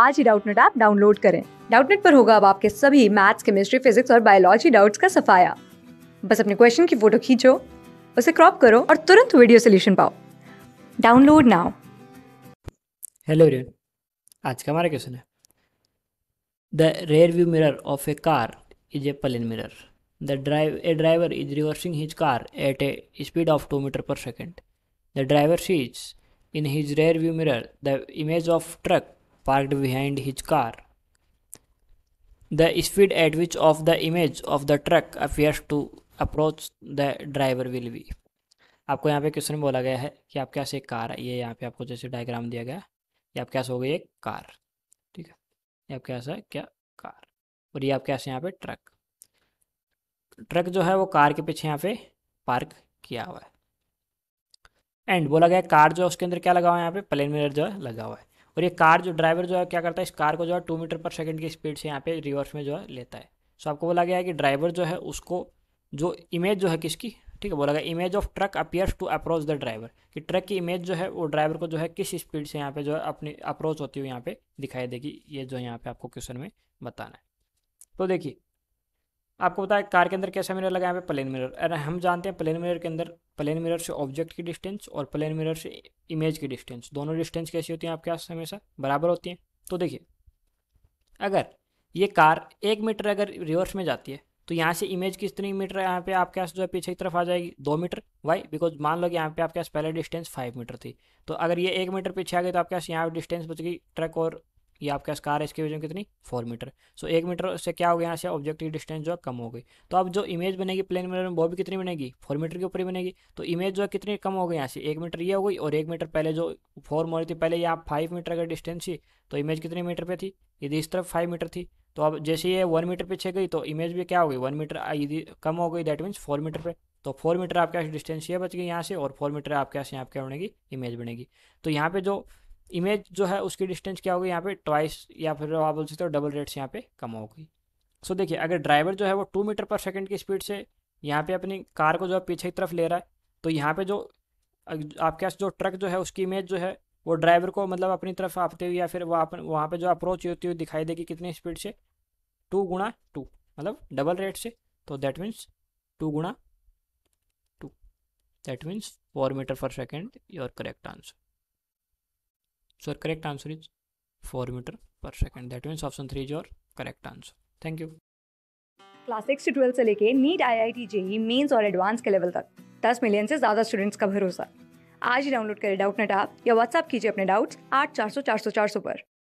आज ही Doubtnut app download करें डाउटनेट पर होगा अब आपके सभी मैथ्स केमिस्ट्री फिजिक्स और बायोलॉजी डाउट्स का सफाया बस अपने क्वेश्चन की फोटो खींचो उसे क्रॉप करो और तुरंत वीडियो सोल्यूशन पाओ डाउनलोड नाउ हेलो आज का हमारा क्वेश्चन है the rear view mirror of a car is a plane mirror the drive a driver is reversing his car at a speed of two metre per second the driver sees in his rear view mirror the image of truck parked behind his car. The speed at which of the image of the truck appears to approach the driver will be. आपको यहाँ पे question में बोला गया है कि आपके पास एक कार है ये यहाँ पे आपको जैसे डायग्राम दिया गया ये आपके पास हो गई एक कार ठीक है ये आपके पास है क्या कार और ये आपके पास यहाँ पे ट्रक ट्रक जो है वो कार के पीछे यहाँ पे पार्क किया हुआ है एंड बोला गया कार जो है उसके अंदर क्या लगा हुआ है यहाँ पे प्लेन मिरर जो है लगा हुआ है और ये कार जो ड्राइवर जो है क्या करता है इस कार को जो है टू मीटर पर सेकेंड की स्पीड से यहाँ पे रिवर्स में जो है लेता है सो आपको बोला गया है कि ड्राइवर जो है उसको जो इमेज जो है किसकी ठीक है बोला गया image of truck appears to approach the driver कि ट्रक की इमेज जो है वो ड्राइवर को जो है किस स्पीड से यहाँ पे जो है अपनी अप्रोच होती हुई यहाँ पे दिखाई देगी ये जो यहाँ पे आपको क्वेश्चन में बताना है तो देखिए आपको बताया कार के अंदर कैसा मिरर लगा यहाँ पे प्लेन मिरर अरे हम जानते हैं प्लेन मिरर के अंदर प्लेन मिरर से ऑब्जेक्ट की डिस्टेंस और प्लेन मिरर से इमेज की डिस्टेंस दोनों डिस्टेंस कैसी होती हैं आपके पास हमेशा बराबर होती हैं तो देखिए अगर ये कार एक मीटर अगर रिवर्स में जाती है तो यहाँ से इमेज कितनी मीटर यहाँ पे आपके पास जो है पीछे की तरफ आ जाएगी दो मीटर वाई बिकॉज मान लो कि यहाँ पे आपके पास पहले डिस्टेंस फाइव मीटर थी तो अगर ये एक मीटर पीछे आ गई तो आपके पास यहाँ पर डिस्टेंस बच गई ट्रक और ये आपके पास कार है इसकी वजन कितनी फोर मीटर सो एक मीटर से क्या हो गया यहाँ से ऑब्जेक्ट की डिस्टेंस जो है कम हो गई तो अब जो इमेज बनेगी प्लेन मिरर में वो भी कितनी बनेगी फोर मीटर के ऊपर ही बनेगी तो इमेज जो है कितनी कम हो गई यहाँ से एक मीटर ये हो गई और एक मीटर पहले जो फोर मोर थी पहले यहाँ फाइव मीटर का डिस्टेंस थी तो इमेज कितने मीटर पर थी यदि इस तरफ फाइव मीटर थी तो अब जैसे ये वन मीटर पीछे गई तो इमेज भी क्या हो गई वन मीटर यदि कम हो गई दैट मीन्स फोर मीटर पर तो फोर मीटर आपके डिस्टेंस ये बच गई यहाँ से और फोर मीटर आपके से यहाँ क्या बनेगी इमेज बनेगी तो यहाँ पे जो इमेज जो है उसकी डिस्टेंस क्या होगी यहाँ पे ट्वाइस या फिर आप बोल सकते हो डबल रेट से यहाँ पे कम होगी सो देखिए अगर ड्राइवर जो है वो टू मीटर पर सेकंड की स्पीड से यहाँ पे अपनी कार को जो है पीछे की तरफ ले रहा है तो यहाँ पे जो आपके पास जो ट्रक जो है उसकी इमेज जो है वो ड्राइवर को मतलब अपनी तरफ आपते हुए या फिर वो आप वहाँ पर जो अप्रोच होती हुई दिखाई देगी कितनी स्पीड से टू गुणा टू मतलब डबल रेट से तो दैट मीन्स टू गुणा two that means four metre per second your correct answer so our correct answer is 4 meter per second that means option 3 is your correct answer thank you class six से twelfth से लेके NEET I I T JEE mains और advance के level तक दस million से ज़्यादा students का भरोसा आज ही डाउनलोड करें डाउट नेट आप या व्हाट्सअप कीजिए अपने डाउट्स आठ चार सौ चार सौ चार सौ पर